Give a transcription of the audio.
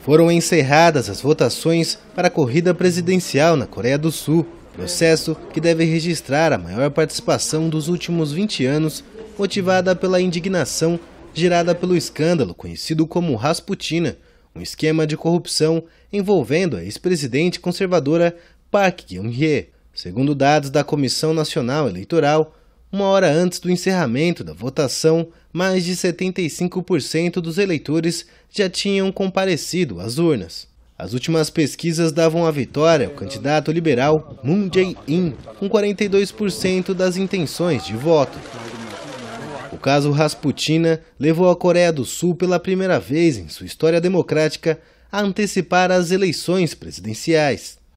Foram encerradas as votações para a corrida presidencial na Coreia do Sul, processo que deve registrar a maior participação dos últimos 20 anos, motivada pela indignação gerada pelo escândalo conhecido como Rasputina, um esquema de corrupção envolvendo a ex-presidente conservadora Park Geun-hye. Segundo dados da Comissão Nacional Eleitoral, uma hora antes do encerramento da votação, mais de 75% dos eleitores já tinham comparecido às urnas. As últimas pesquisas davam a vitória ao candidato liberal Moon Jae-in, com 42% das intenções de voto. O caso Rasputina levou a Coreia do Sul pela primeira vez em sua história democrática a antecipar as eleições presidenciais.